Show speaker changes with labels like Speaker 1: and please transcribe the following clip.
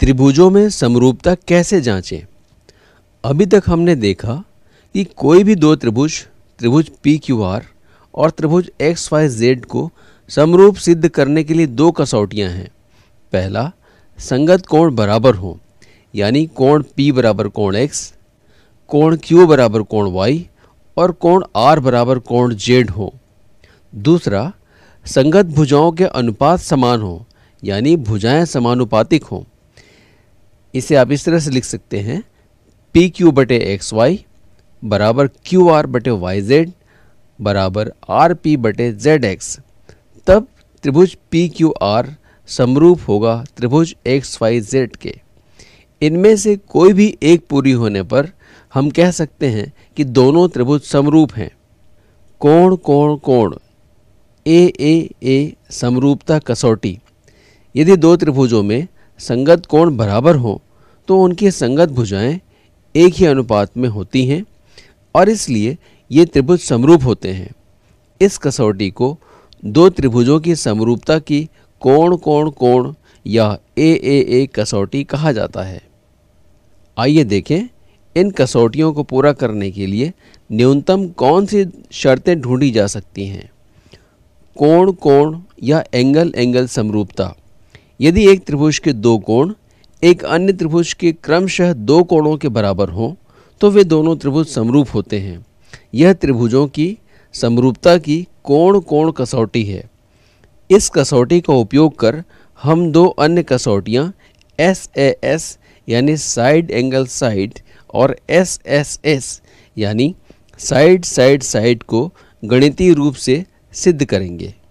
Speaker 1: त्रिभुजों में समरूपता कैसे जांचें? अभी तक हमने देखा कि कोई भी दो त्रिभुज त्रिभुज पी क्यू आर और त्रिभुज एक्स वाई जेड को समरूप सिद्ध करने के लिए दो कसौटियाँ हैं पहला संगत कोण बराबर हो यानी कोण पी बराबर कोण एक्स कोण क्यू बराबर कोण वाई और कोण आर बराबर कोण जेड हो दूसरा संगत भुजाओं के अनुपात समान हो यानी भुजाएं समानुपातिक हों इसे आप इस तरह से लिख सकते हैं पी क्यू बटे एक्स वाई बराबर क्यू आर बटे वाई जेड बराबर आर पी बटे जेड एक्स तब त्रिभुज पी क्यू आर समरूप होगा त्रिभुज एक्स वाई जेड के इनमें से कोई भी एक पूरी होने पर हम कह सकते हैं कि दोनों त्रिभुज समरूप हैं कोण कोण कोण ए ए ए समरूपता कसौटी यदि दो त्रिभुजों में संगत कोण बराबर हों तो उनकी संगत भुजाएं एक ही अनुपात में होती हैं और इसलिए ये त्रिभुज समरूप होते हैं इस कसौटी को दो त्रिभुजों की समरूपता की कोण कोण कोण या ए ए ए कसौटी कहा जाता है आइए देखें इन कसौटियों को पूरा करने के लिए न्यूनतम कौन सी शर्तें ढूंढी जा सकती हैं कोण कोण या एंगल एंगल समरूपता यदि एक त्रिभुज के दो कोण एक अन्य त्रिभुज के क्रमशः दो कोणों के बराबर हों तो वे दोनों त्रिभुज समरूप होते हैं यह त्रिभुजों की समरूपता की कोण कोण कसौटी है इस कसौटी का उपयोग कर हम दो अन्य कसौटियाँ एस ए एस यानी साइड एंगल साइड और एस एस एस यानी साइड साइड साइड को गणितीय रूप से सिद्ध करेंगे